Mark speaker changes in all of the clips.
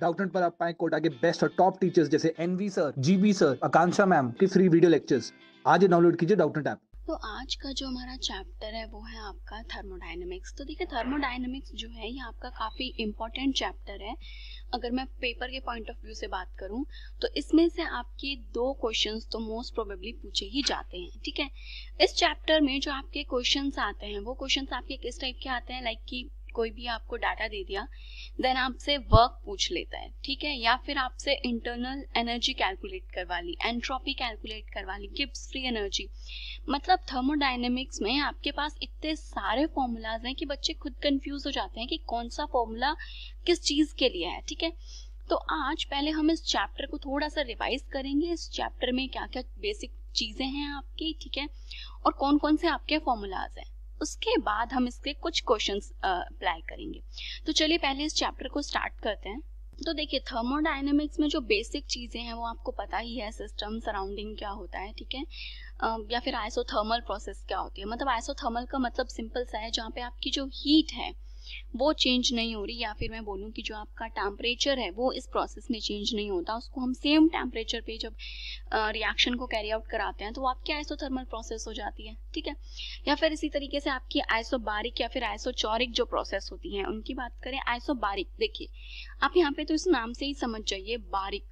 Speaker 1: Doubtnut पर आप पाए कोटा के बेस्ट और टॉप टीचर्स जैसे NV sir GB sir Akanksha ma'am के फ्री वीडियो लेक्चर्स आज डाउनलोड कीजिए डाउटनेट ऐप तो आज का जो हमारा चैप्टर है वो है आपका थर्मोडाइनमिक्स तो देखिए थर्मोडाइनमिक्स जो है ये आपका काफ़ी इम्पोर्टेंट चैप्टर है अगर मैं पेपर के पॉइंट ऑफ व्यू से बात करूं तो इसमें से आपके दो क्वेश्चंस तो मोस्ट प्रोबेबली पूछे ही जाते हैं ठीक है इस चैप्टर में जो आपके क्वेश्चंस आते हैं वो क्वेश्चंस आपके किस टाइप के आते हैं लाइक like कि कोई भी आपको डाटा दे दिया देन आपसे वर्क पूछ लेता है ठीक है या फिर आपसे इंटरनल एनर्जी कैलकुलेट करवा ली एंट्रोपी कैलकुलेट करवा ली गिब्स फ्री एनर्जी मतलब थर्मोडाइनमिक्स में आपके पास इतने सारे फॉर्मूलाज हैं कि बच्चे खुद कंफ्यूज हो जाते हैं कि कौन सा फॉर्मूला किस चीज़ के लिए है ठीक है तो आज पहले हम इस चैप्टर को थोड़ा सा रिवाइज करेंगे इस चैप्टर में क्या क्या बेसिक चीज़ें हैं आपकी ठीक है और कौन कौन से आपके फॉर्मूलाज हैं उसके बाद हम इसके कुछ क्वेश्चन अप्लाई करेंगे तो चलिए पहले इस चैप्टर को स्टार्ट करते हैं तो देखिए थर्मोडाइनमिक्स में जो बेसिक चीज़ें हैं वो आपको पता ही है सिस्टम सराउंडिंग क्या होता है ठीक है या फिर आइसोथर्मल प्रोसेस क्या होती है मतलब आइसोथर्मल का मतलब सिंपल सा है जहाँ पे आपकी जो हीट है वो चेंज नहीं हो रही या फिर मैं बोलूँ कि जो आपका टेम्परेचर है वो इस प्रोसेस में चेंज नहीं होता उसको हम सेम टेम्परेचर पे जब रिएक्शन को कैरी आउट कराते हैं तो आपकी आइसोथर्मल प्रोसेस हो जाती है ठीक है या फिर इसी तरीके से आपकी आइसो या फिर आइसो जो प्रोसेस होती है उनकी बात करें आइसो देखिए आप यहाँ पे तो इस नाम से ही समझ जाइए बारिक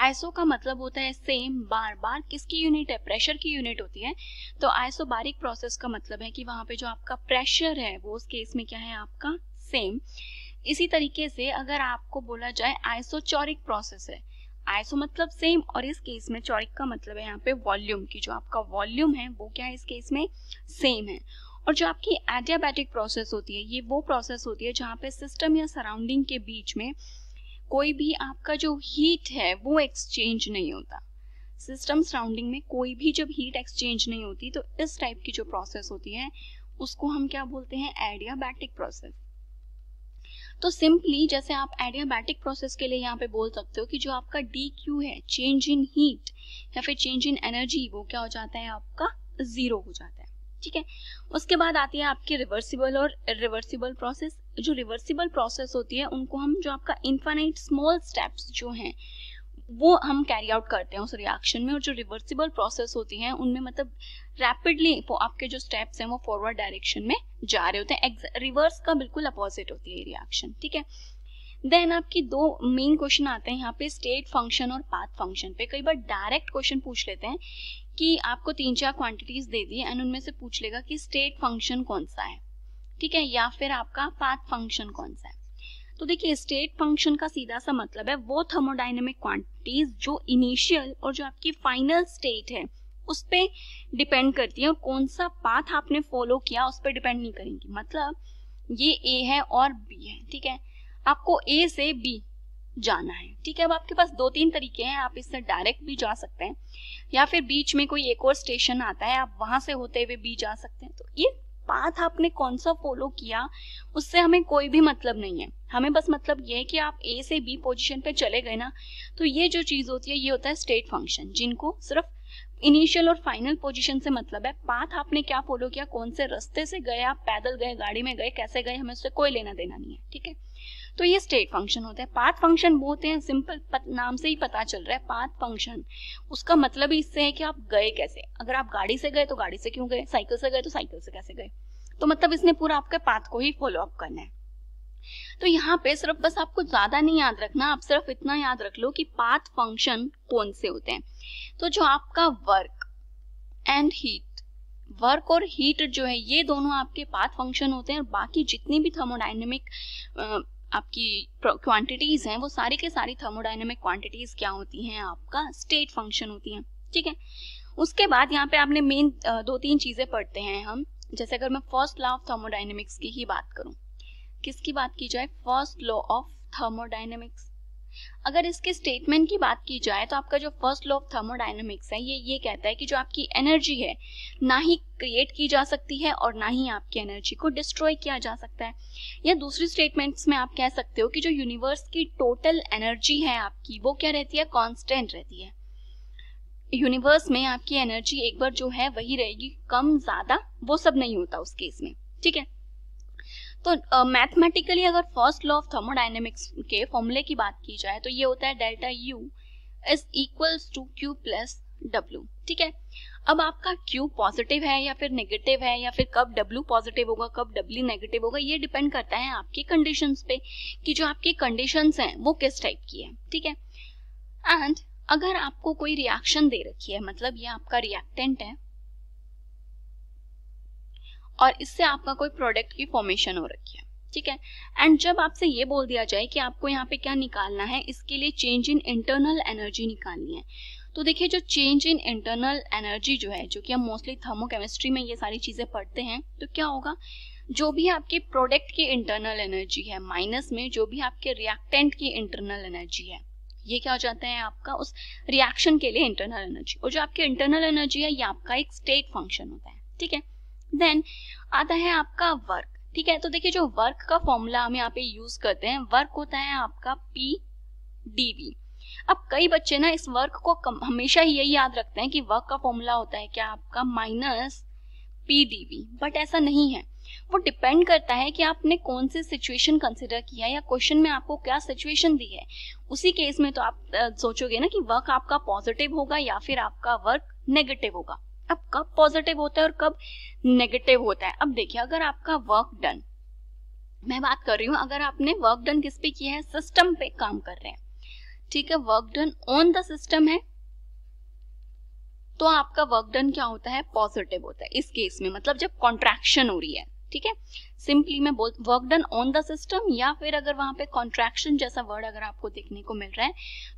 Speaker 1: आइसो का मतलब होता है सेम बार बार किसकी यूनिट है प्रेशर की यूनिट होती है तो आइसो बारिक प्रोसेस का मतलब है कि वहां पे जो आपका प्रेशर है वो उस केस में क्या है आपका सेम इसी तरीके से अगर आपको बोला जाए आइसो चौरिक प्रोसेस है आइसो मतलब सेम और इस केस में चौरिक का मतलब है यहाँ पे वॉल्यूम की जो आपका वॉल्यूम है वो क्या है इस केस में सेम है और जो आपकी एडियाबैटिक प्रोसेस होती है ये वो प्रोसेस होती है जहाँ पे सिस्टम या सराउंडिंग के बीच में कोई भी आपका जो हीट है वो एक्सचेंज नहीं होता सिस्टम सराउंडिंग में कोई भी जब हीट एक्सचेंज नहीं होती तो इस टाइप की जो प्रोसेस होती है उसको हम क्या बोलते हैं एडियाबैटिक प्रोसेस तो सिंपली जैसे आप एडियाबैटिक प्रोसेस के लिए यहाँ पे बोल सकते हो कि जो आपका डी क्यू है चेंज इन हीट या फिर चेंज इन एनर्जी वो क्या हो जाता है आपका जीरो हो जाता है ठीक है उसके बाद आती है आपकी रिवर्सिबल और रिवर्सिबल प्रोसेस जो रिवर्सिबल प्रोसेस होती है उनको हम जो आपका इन्फाइनाइट स्मॉल स्टेप्स जो हैं वो हम कैरी आउट करते हैं उस रिएक्शन में और जो रिवर्सिबल प्रोसेस होती हैं उनमें मतलब रैपिडली वो आपके जो स्टेप्स हैं वो फॉरवर्ड डायरेक्शन में जा रहे होते हैं रिवर्स का बिल्कुल अपोजिट होती है रिएक्शन ठीक है देन आपकी दो मेन क्वेश्चन आते हैं यहाँ पे स्टेट फंक्शन और पाथ फंक्शन पे कई बार डायरेक्ट क्वेश्चन पूछ लेते हैं कि आपको तीन चार क्वांटिटीज दे दी एंड उनमें से पूछ लेगा कि स्टेट फंक्शन कौन सा है ठीक है या फिर आपका पाथ फंक्शन कौन सा है तो देखिए स्टेट फंक्शन का सीधा सा मतलब है वो थर्मोडाइनमिक क्वांटिटीज जो इनिशियल और जो आपकी फाइनल स्टेट है उस पर डिपेंड करती है और कौन सा पाथ आपने फॉलो किया उस पर डिपेंड नहीं करेंगी मतलब ये ए है और बी है ठीक है आपको ए से बी जाना है ठीक है अब आपके पास दो तीन तरीके हैं आप इससे डायरेक्ट भी जा सकते हैं या फिर बीच में कोई एक और स्टेशन आता है आप वहां से होते हुए बी जा सकते हैं तो ये पाथ आपने कौन सा फॉलो किया उससे हमें कोई भी मतलब नहीं है हमें बस मतलब ये है कि आप ए से बी पोजीशन पे चले गए ना तो ये जो चीज़ होती है ये होता है स्टेट फंक्शन जिनको सिर्फ इनिशियल और फाइनल पोजीशन से मतलब है पाथ आपने क्या फॉलो किया कौन से रस्ते से गए आप पैदल गए गाड़ी में गए कैसे गए हमें उससे कोई लेना देना नहीं है ठीक है तो ये स्टेट फंक्शन होता है पाथ फंक्शन वो होते हैं सिंपल नाम से ही पता चल रहा है पाथ फंक्शन उसका मतलब इससे है कि आप गए कैसे अगर आप गाड़ी से गए तो गाड़ी से क्यों गए साइकिल से गए तो साइकिल से कैसे गए तो मतलब इसने पूरा आपके पाथ को ही फॉलो अप करना है तो यहाँ पे सिर्फ बस आपको ज्यादा नहीं याद रखना आप सिर्फ इतना याद रख लो कि पाथ फंक्शन कौन से होते हैं तो जो आपका वर्क एंड हीट वर्क और हीट जो है ये दोनों आपके पाथ फंक्शन होते हैं और बाकी जितनी भी थर्मोडाइनमिक आपकी क्वांटिटीज़ हैं वो सारी के सारी थर्मोडाइनमिक क्वांटिटीज़ क्या होती हैं आपका स्टेट फंक्शन होती हैं ठीक है उसके बाद यहाँ पे आपने मेन दो तीन चीज़ें पढ़ते हैं हम जैसे अगर मैं फर्स्ट लॉ ऑफ थर्मोडाइनमिक्स की ही बात करूँ किसकी बात की जाए फर्स्ट लॉ ऑफ थर्मोडाइनमिक्स अगर इसके स्टेटमेंट की बात की जाए तो आपका जो फर्स्ट लॉ ऑफ थर्मोडाइनमिक्स है ये ये कहता है कि जो आपकी एनर्जी है ना ही क्रिएट की जा सकती है और ना ही आपकी एनर्जी को डिस्ट्रॉय किया जा सकता है या दूसरी स्टेटमेंट्स में आप कह सकते हो कि जो यूनिवर्स की टोटल एनर्जी है आपकी वो क्या रहती है कॉन्स्टेंट रहती है यूनिवर्स में आपकी एनर्जी एक बार जो है वही रहेगी कम ज्यादा वो सब नहीं होता उस केस में ठीक है तो मैथमेटिकली uh, अगर फर्स्ट लॉ ऑफ थर्मोडाइनेमिक्स के फॉर्मूले की बात की जाए तो ये होता है delta U is equals to Q plus W ठीक है अब आपका क्यू पॉजिटिव है या फिर नेगेटिव है या फिर कब डब्ल्यू पॉजिटिव होगा कब डब्ल्यू नेगेटिव होगा ये डिपेंड करता है आपके कंडीशंस पे कि जो आपकी कंडीशंस हैं वो किस टाइप की है ठीक है एंड अगर आपको कोई रिएक्शन दे रखी है मतलब ये आपका रिएक्टेंट है और इससे आपका कोई प्रोडक्ट की फॉर्मेशन हो रखी है ठीक है एंड जब आपसे ये बोल दिया जाए कि आपको यहाँ पे क्या निकालना है इसके लिए चेंज इन इंटरनल एनर्जी निकालनी है तो देखिए जो चेंज इन इंटरनल एनर्जी जो है जो कि हम मोस्टली थर्मोकेमिस्ट्री में ये सारी चीज़ें पढ़ते हैं तो क्या होगा जो भी आपके प्रोडक्ट की इंटरनल एनर्जी है माइनस में जो भी आपके रिएक्टेंट की इंटरनल एनर्जी है ये क्या हो जाता है आपका उस रिएक्शन के लिए इंटरनल एनर्जी और जो आपकी इंटरनल एनर्जी है ये आपका एक स्टेट फंक्शन होता है ठीक है देन आता है आपका वर्क ठीक है तो देखिए जो वर्क का फॉर्मूला हम यहाँ पे यूज करते हैं वर्क होता है आपका पी डीवी अब कई बच्चे ना इस वर्क को कम, हमेशा ही यही याद रखते हैं कि वर्क का फॉर्मूला होता है क्या आपका माइनस पी डीवी बट ऐसा नहीं है वो डिपेंड करता है कि आपने कौन सी सिचुएशन कंसिडर किया या क्वेश्चन में आपको क्या सिचुएशन दी है उसी केस में तो आप सोचोगे ना कि वर्क आपका पॉजिटिव होगा या फिर आपका वर्क नेगेटिव होगा अब मतलब कब पॉजिटिव होता है और कब नेगेटिव होता है अब देखिए अगर आपका वर्क डन मैं बात कर रही हूँ अगर आपने वर्क डन किस पे किया है सिस्टम पे काम कर रहे हैं ठीक है work done on the system है तो आपका वर्क डन क्या होता है पॉजिटिव होता है इस केस में मतलब जब कॉन्ट्रैक्शन हो रही है ठीक है सिंपली मैं बोल work done on the system या फिर अगर वहां पे कॉन्ट्रैक्शन जैसा वर्ड अगर आपको देखने को मिल रहा है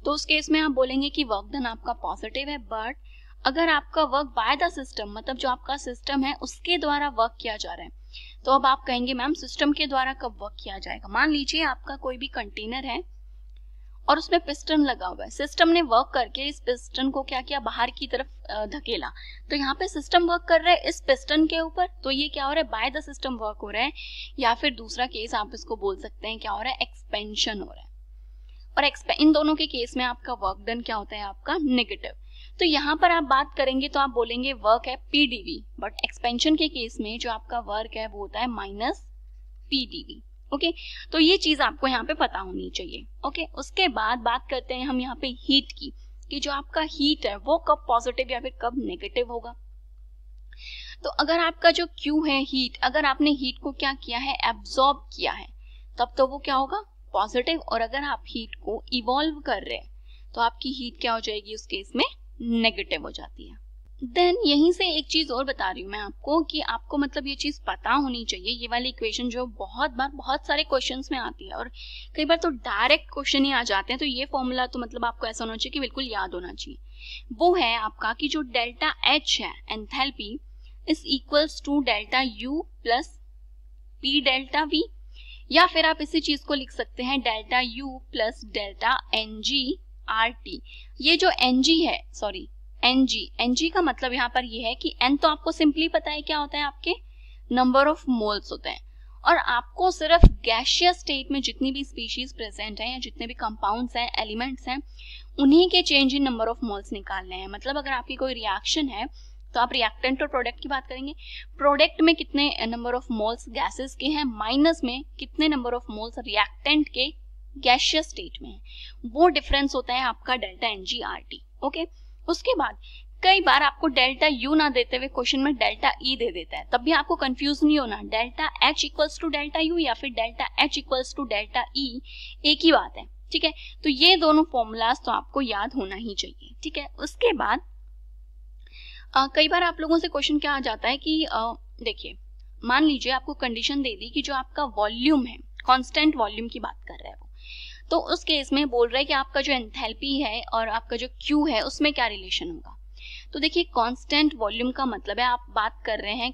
Speaker 1: तो उस केस में आप बोलेंगे कि वर्क डन आपका पॉजिटिव है बट अगर आपका वर्क बाय द सिस्टम मतलब जो आपका सिस्टम है उसके द्वारा वर्क किया जा रहा है तो अब आप कहेंगे मैम सिस्टम के द्वारा कब वर्क किया जाएगा मान लीजिए आपका कोई भी कंटेनर है और उसमें पिस्टन लगा हुआ है सिस्टम ने वर्क करके इस पिस्टन को क्या किया बाहर की तरफ धकेला तो यहाँ पे सिस्टम वर्क कर रहा है इस पिस्टन के ऊपर तो ये क्या हो रहा है बाय द सिस्टम वर्क हो रहा है या फिर दूसरा केस आप इसको बोल सकते हैं क्या हो रहा है एक्सपेंशन हो रहा है और इन दोनों के केस में आपका वर्क डन क्या होता है आपका नेगेटिव तो यहाँ पर आप बात करेंगे तो आप बोलेंगे वर्क है पीडीवी बट एक्सपेंशन के केस में जो आपका वर्क है वो होता है माइनस पीडीवी ओके तो ये चीज आपको यहाँ पे पता होनी चाहिए ओके उसके बाद बात करते हैं हम यहाँ पे हीट की कि जो आपका हीट है वो कब पॉजिटिव या फिर कब नेगेटिव होगा तो अगर आपका जो क्यू है हीट अगर आपने हीट को क्या किया है एब्सॉर्ब किया है तब तो वो क्या होगा पॉजिटिव और अगर आप हीट को इवॉल्व कर रहे हैं तो आपकी हीट क्या हो जाएगी उस केस में नेगेटिव हो जाती है देन यहीं से एक चीज और बता रही हूँ मैं आपको कि आपको मतलब ये चीज पता होनी चाहिए ये वाली इक्वेशन जो बहुत बार बहुत सारे क्वेश्चन में आती है और कई बार तो डायरेक्ट क्वेश्चन ही आ जाते हैं तो ये फॉर्मूला तो मतलब आपको ऐसा होना चाहिए कि बिल्कुल याद होना चाहिए वो है आपका कि जो डेल्टा एच है enthalpy is equals to delta U plus P delta V या फिर आप इसी चीज को लिख सकते हैं delta U plus delta N G R T ये जो एन जी है sorry N G N G का मतलब यहाँ पर ये है कि एन तो आपको सिंपली पता है क्या होता है आपके नंबर ऑफ मोल्स होते हैं और आपको सिर्फ गैशियस स्टेट में जितनी भी स्पीशीज प्रेजेंट हैं या जितने भी कंपाउंड्स हैं एलिमेंट्स हैं उन्हीं के change in number of moles निकालने हैं मतलब अगर आपकी कोई रिएक्शन है तो आप रिएक्टेंट और प्रोडक्ट की बात करेंगे प्रोडक्ट में कितने नंबर ऑफ मोल्स गैसेस के हैं माइनस में कितने नंबर ऑफ मोल्स रिएक्टेंट के गैशियस स्टेट में है वो डिफरेंस होता है आपका delta N G R T okay उसके बाद कई बार आपको डेल्टा यू ना देते हुए क्वेश्चन में डेल्टा ई e दे देता है तब भी आपको कंफ्यूज नहीं होना delta H equals to delta U या फिर delta H equals to delta E एक ही बात है ठीक है तो ये दोनों फॉर्मूलाज तो आपको याद होना ही चाहिए ठीक है उसके बाद आ, कई बार आप लोगों से क्वेश्चन क्या आ जाता है कि देखिए मान लीजिए आपको कंडीशन दे दी कि जो आपका वॉल्यूम है कॉन्स्टेंट वॉल्यूम की बात कर रहे हैं वो तो उस केस में बोल रहा है कि आपका जो एंथैल्पी है और आपका जो क्यू है उसमें क्या रिलेशन होगा तो देखिए कांस्टेंट वॉल्यूम का मतलब है आप बात कर रहे हैं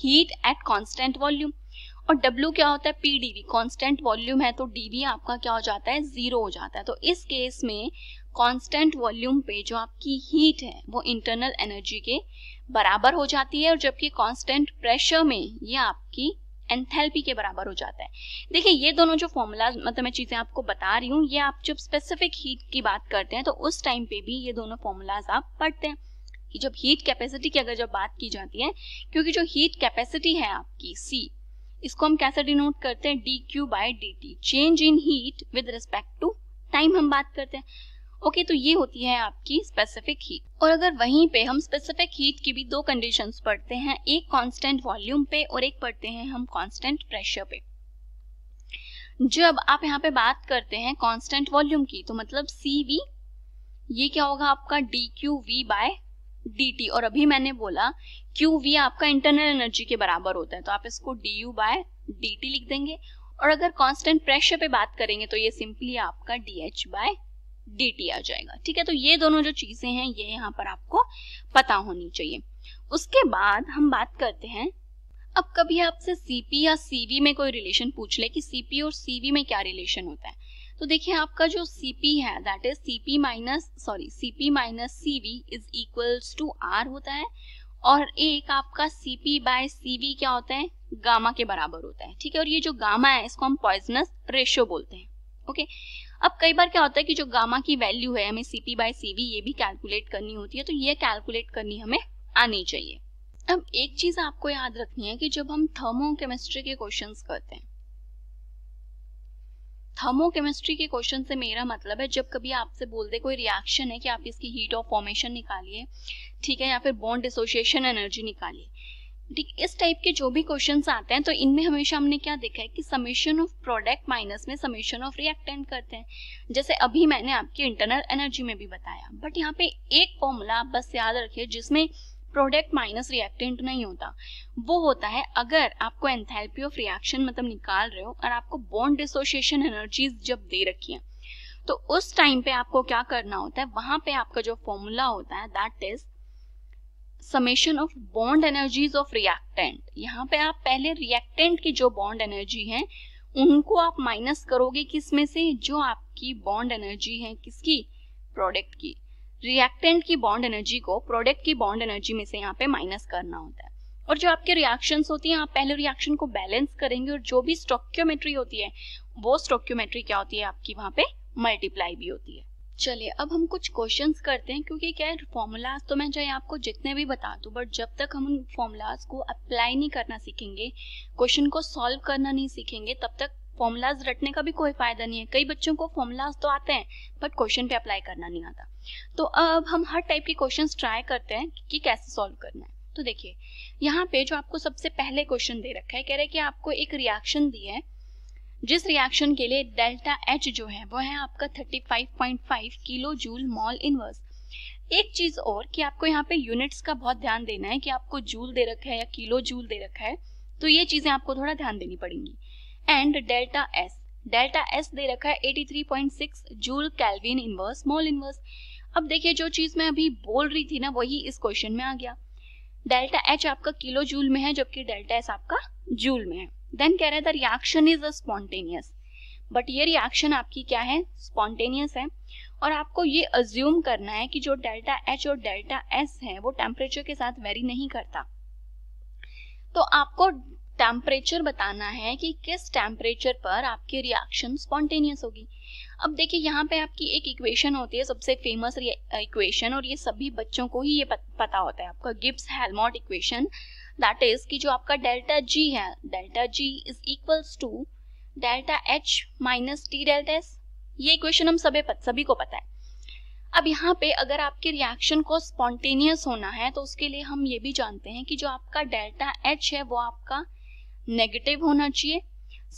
Speaker 1: हीट एट कांस्टेंट वॉल्यूम और W क्या होता है पी वी कॉन्स्टेंट वॉल्यूम है तो वी आपका क्या हो जाता है जीरो हो जाता है तो इस केस में कांस्टेंट वॉल्यूम पे जो आपकी हीट है वो इंटरनल एनर्जी के बराबर हो जाती है और जबकि कांस्टेंट प्रेशर में ये आपकी एंथैल्पी के बराबर हो जाता है देखिए ये दोनों जो फॉर्मूलाज मतलब मैं चीज़ें आपको बता रही हूँ ये आप जब स्पेसिफिक हीट की बात करते हैं तो उस टाइम पे भी ये दोनों फॉर्मूलाज आप पढ़ते हैं कि जब हीट कैपेसिटी की अगर जब बात की जाती है क्योंकि जो हीट कैपेसिटी है आपकी सी इसको हम कैसे डिनोट करते हैं D Q by D T change in heat with respect to time हम बात करते हैं ओके okay, तो ये होती है आपकी स्पेसिफिक हीट और अगर वहीं पे हम स्पेसिफिक हीट की भी दो कंडीशंस पढ़ते हैं एक कांस्टेंट वॉल्यूम पे और एक पढ़ते हैं हम कांस्टेंट प्रेशर पे जब आप यहाँ पे बात करते हैं कांस्टेंट वॉल्यूम की तो मतलब सी वी ये क्या होगा आपका D Q V by D T और अभी मैंने बोला क्यू वी आपका इंटरनल एनर्जी के बराबर होता है तो आप इसको D U by D T लिख देंगे और अगर कॉन्स्टेंट प्रेशर पे बात करेंगे तो ये सिंपली आपका डी एच बाय dt आ जाएगा ठीक है तो ये दोनों जो चीजें हैं ये यहाँ पर आपको पता होनी चाहिए उसके बाद हम बात करते हैं अब कभी आपसे सीपी या cv में कोई रिलेशन पूछ ले कि सीपी और सीवी में क्या रिलेशन होता है तो देखिए आपका जो सीपी है that is cp minus sorry cp minus cv is equals to r होता है और एक आपका सीपी बाय cv क्या होता है गामा के बराबर होता है ठीक है और ये जो गामा है इसको हम पॉइजनस रेशियो बोलते हैं ओके अब कई बार क्या होता है कि जो गामा की वैल्यू है हमें सीपी बाय सीवी ये भी कैलकुलेट करनी होती है तो ये कैलकुलेट करनी हमें आनी चाहिए अब एक चीज आपको याद रखनी है कि जब हम थर्मोकेमिस्ट्री के क्वेश्चंस करते हैं थर्मोकेमिस्ट्री के क्वेश्चन से मेरा मतलब है जब कभी आपसे बोल दे कोई रिएक्शन है कि आप इसकी हीट ऑफ फॉर्मेशन निकालिए ठीक है या फिर बॉन्ड डिसोसिएशन एनर्जी निकालिए ठीक इस टाइप के जो भी क्वेश्चन आते हैं तो इनमें हमेशा हमने क्या देखा है कि समेशन ऑफ प्रोडक्ट माइनस में समेशन ऑफ रिएक्टेंट करते हैं जैसे अभी मैंने आपकी इंटरनल एनर्जी में भी बताया बट यहाँ पे एक फॉर्मूला आप बस याद रखिए जिसमें प्रोडक्ट माइनस रिएक्टेंट नहीं होता वो होता है अगर आपको एंथैल्पी ऑफ रिएक्शन मतलब निकाल रहे हो और आपको बॉन्ड डिसोशिएशन एनर्जीज जब दे रखी है तो उस टाइम पे आपको क्या करना होता है वहां पे आपका जो फॉर्मूला होता है that is summation of bond energies of reactant यहाँ पे आप पहले रिएक्टेंट की जो बॉन्ड एनर्जी है उनको आप माइनस करोगे किसमें से जो आपकी बॉन्ड एनर्जी है किसकी प्रोडक्ट की रिएक्टेंट की बॉन्ड एनर्जी को प्रोडक्ट की बॉन्ड एनर्जी में से यहाँ पे माइनस करना होता है और जो आपके रिएक्शंस होती हैं आप पहले रिएक्शन को बैलेंस करेंगे और जो भी स्टोक्योमेट्री होती है वो स्टोक्योमेट्री क्या होती है आपकी वहां पे मल्टीप्लाई भी होती है चलिए अब हम कुछ क्वेश्चंस करते हैं क्योंकि क्या है फॉर्मूलाज तो मैं चाहे आपको जितने भी बता दूं बट जब तक हम उन फॉर्मूलाज को अप्लाई नहीं करना सीखेंगे क्वेश्चन को सॉल्व करना नहीं सीखेंगे तब तक फॉर्मूलाज रटने का भी कोई फायदा नहीं है कई बच्चों को फॉर्मूलाज तो आते हैं बट क्वेश्चन पे अप्लाई करना नहीं आता तो अब हम हर टाइप के क्वेश्चन ट्राई करते हैं कि कैसे सॉल्व करना है तो देखिए यहाँ पे जो आपको सबसे पहले क्वेश्चन दे रखा है कह रहे हैं कि आपको एक रिएक्शन दी है जिस रिएक्शन के लिए डेल्टा एच जो है वो है आपका 35.5 किलो जूल मॉल इनवर्स एक चीज और कि आपको यहाँ पे यूनिट्स का बहुत ध्यान देना है कि आपको जूल दे रखा है या किलो जूल दे रखा है तो ये चीजें आपको थोड़ा ध्यान देनी पड़ेंगी and delta S delta S दे रखा है 83.6 joule kelvin inverse mole inverse अब देखिए जो चीज मैं अभी बोल रही थी ना वही इस क्वेश्चन में आ गया डेल्टा एच आपका किलो जूल में है जबकि डेल्टा एस आपका जूल में है देन कह रहे हैं the reaction is spontaneous but ये रिएक्शन आपकी क्या है स्पॉन्टेनियस है और आपको ये अज्यूम करना है कि जो डेल्टा एच और डेल्टा एस है वो टेम्परेचर के साथ वेरी नहीं करता तो आपको टेम्परेचर बताना है कि किस टेम्परेचर पर आपकी रिएक्शन स्पॉन्टेनियस होगी अब देखिए यहाँ पे आपकी एक इक्वेशन होती है सबसे फेमस इक्वेशन और ये सभी बच्चों को ही ये पता होता है आपका Gibbs Helmholtz equation that is कि जो आपका डेल्टा जी है delta G is equals to delta H minus T delta S ये इक्वेशन हम सभी पत, सभी को पता है अब यहाँ पे अगर आपके रिएक्शन को स्पॉन्टेनियस होना है तो उसके लिए हम ये भी जानते हैं कि जो आपका डेल्टा एच है वो आपका नेगेटिव होना चाहिए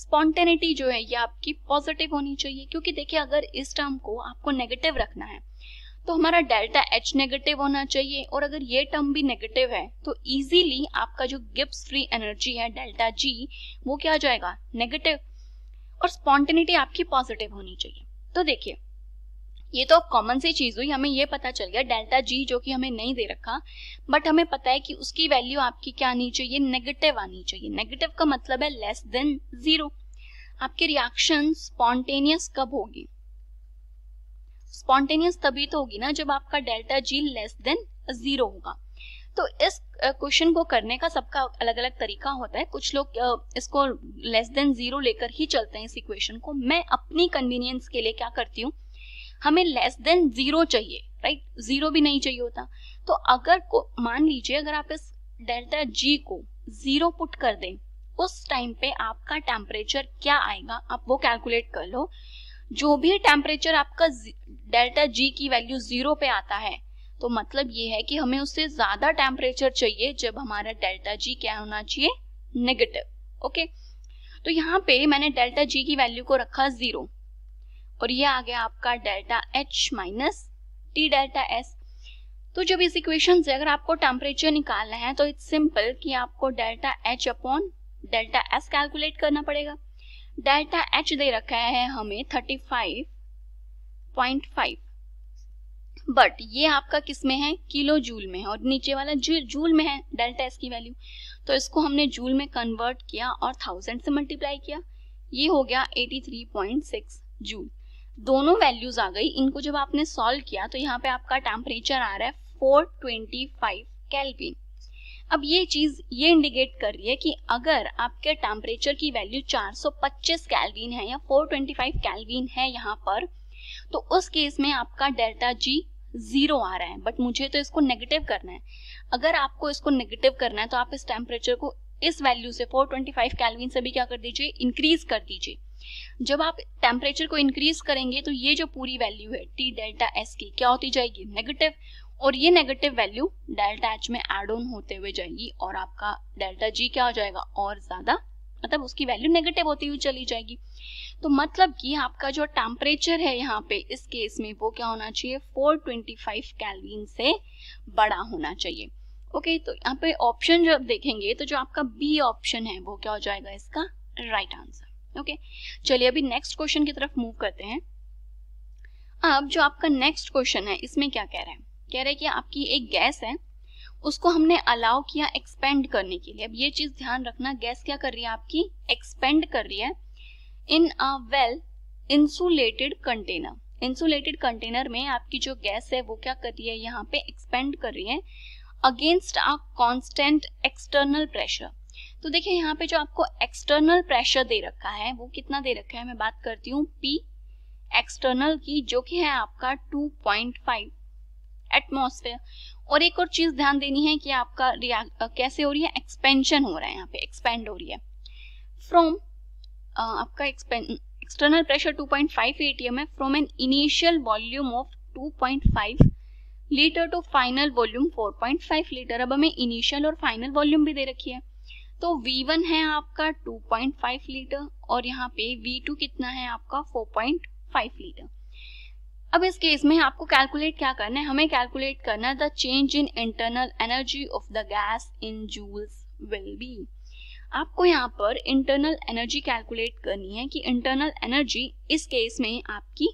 Speaker 1: स्पॉन्टेनिटी जो है ये आपकी पॉजिटिव होनी चाहिए क्योंकि देखिए अगर इस टर्म को आपको नेगेटिव रखना है तो हमारा डेल्टा एच नेगेटिव होना चाहिए और अगर ये टर्म भी नेगेटिव है तो इजीली आपका जो गिप्स फ्री एनर्जी है डेल्टा जी वो क्या हो जाएगा नेगेटिव और स्पॉन्टेनिटी आपकी पॉजिटिव होनी चाहिए तो देखिए ये तो कॉमन सी चीज हुई हमें ये पता चल गया डेल्टा जी जो कि हमें नहीं दे रखा बट हमें पता है कि उसकी वैल्यू आपकी क्या आनी चाहिए नेगेटिव आनी चाहिए नेगेटिव का मतलब है लेस देन जीरो आपकी रिएक्शन स्पॉन्टेनियस कब होगी स्पॉन्टेनियस तभी तो होगी ना जब आपका delta G less than zero होगा तो इस क्वेश्चन को करने का सबका अलग अलग तरीका होता है कुछ लोग इसको लेस देन जीरो लेकर ही चलते हैं इस इक्वेशन को मैं अपनी कन्वीनियंस के लिए क्या करती हूँ हमें लेस देन जीरो चाहिए राइट जीरो भी नहीं चाहिए होता तो अगर को मान लीजिए अगर आप इस डेल्टा जी को जीरो पुट कर दें उस टाइम पे आपका टेम्परेचर क्या आएगा आप वो कैलकुलेट कर लो जो भी टेम्परेचर आपका डेल्टा जी की वैल्यू जीरो पे आता है तो मतलब ये है कि हमें उससे ज्यादा टेम्परेचर चाहिए जब हमारा डेल्टा जी क्या होना चाहिए नेगेटिव ओके तो यहाँ पे मैंने डेल्टा जी की वैल्यू को रखा जीरो और ये आ गया आपका delta H minus T delta S तो जब इस इक्वेशन से अगर आपको टेम्परेचर निकालना है तो इट्स सिंपल कि आपको delta H upon delta S calculate करना पड़ेगा डेल्टा एच दे रखा है हमें thirty five point five but ये आपका किस में है किलो जूल में है और नीचे वाला जूल में है डेल्टा एस की वैल्यू तो इसको हमने जूल में कन्वर्ट किया और थाउजेंड से मल्टीप्लाई किया ये हो गया eighty three point six joule दोनों वैल्यूज आ गई इनको जब आपने सॉल्व किया तो यहाँ पे आपका टेम्परेचर आ रहा है फोर ट्वेंटी फाइव कैलविन अब ये चीज ये इंडिकेट कर रही है कि अगर आपके टेम्परेचर की वैल्यू 425 कैलवीन है या 425 कैलवीन है यहाँ पर तो उस केस में आपका डेल्टा जी जीरो आ रहा है बट मुझे तो इसको नेगेटिव करना है अगर आपको इसको नेगेटिव करना है तो आप इस टेम्परेचर को इस वैल्यू से 425 कैलवीन से भी क्या कर दीजिए इंक्रीज कर दीजिए जब आप टेम्परेचर को इंक्रीज करेंगे तो ये जो पूरी वैल्यू है टी डेल्टा एस की क्या होती जाएगी नेगेटिव और ये नेगेटिव वैल्यू डेल्टा एच में एड ऑन होते हुए जाएगी और आपका डेल्टा जी क्या हो जाएगा और ज्यादा मतलब उसकी वैल्यू नेगेटिव होती हुई चली जाएगी तो मतलब कि आपका जो टेम्परेचर है यहाँ पे इस केस में वो क्या होना चाहिए 425 कैलवीन से बड़ा होना चाहिए ओके तो यहाँ पे ऑप्शन जो आप देखेंगे तो जो आपका बी ऑप्शन है वो क्या हो जाएगा इसका राइट आंसर ओके चलिए अभी नेक्स्ट क्वेश्चन की तरफ मूव करते हैं अब जो आपका नेक्स्ट क्वेश्चन है इसमें क्या कह रहे हैं कह रहे कि आपकी एक गैस है उसको हमने अलाउ किया एक्सपेंड करने के लिए अब ये चीज ध्यान रखना गैस क्या कर रही है आपकी एक्सपेंड कर रही है in a well insulated container insulated container में आपकी जो गैस है वो क्या कर रही है यहाँ पे एक्सपेंड कर रही है against a constant external pressure तो देखिए यहाँ पे जो आपको एक्सटर्नल प्रेशर दे रखा है वो कितना दे रखा है मैं बात करती हूँ पी एक्सटर्नल की जो कि है आपका 2.5 एटमोसफेयर और एक और चीज ध्यान देनी है कि आपका कैसे हो रही है एक्सपेंशन हो रहा है यहाँ पे एक्सपेंड हो रही है फ्रॉम आपका एक्सटर्नल प्रेशर 2.5 पॉइंट एटीएम है from an initial volume of 2.5 litre to final volume 4.5 litre अब हमें इनिशियल और फाइनल वॉल्यूम भी दे रखी है तो V1 है आपका 2.5 लीटर और यहाँ पे V2 कितना है आपका 4.5 लीटर अब इस केस में आपको कैलकुलेट क्या करना है हमें कैलकुलेट करना है the change in internal energy of the gas in joules will be आपको यहाँ पर इंटरनल एनर्जी कैलकुलेट करनी है कि इंटरनल एनर्जी इस केस में आपकी